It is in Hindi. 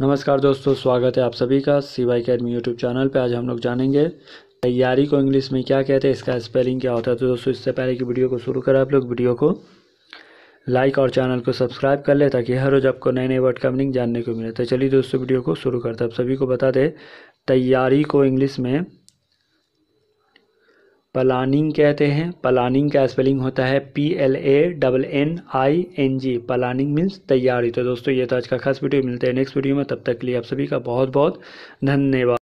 नमस्कार दोस्तों स्वागत है आप सभी का C Y Academy YouTube channel पे आज हम लोग जानेंगे तैयारी को इंग्लिश में क्या कहते हैं इसका स्पेलिंग क्या होता है तो दोस्तों इससे पहले कि वीडियो को शुरू करें आप लोग वीडियो को लाइक और चैनल को सब्सक्राइब कर ले ताकि हर रोज़ आपको नए नए वर्ड का मीनिंग जानने को मिले तो चलिए दोस्तों वीडियो को शुरू करते आप सभी को बता दें तैयारी को इंग्लिश में प्लानिंग कहते हैं प्लानिंग का स्पेलिंग होता है P L A double N I N G planning means तैयारी तो दोस्तों ये तो आज का खास वीडियो मिलते हैं नेक्स्ट वीडियो में तब तक के लिए आप सभी का बहुत बहुत धन्यवाद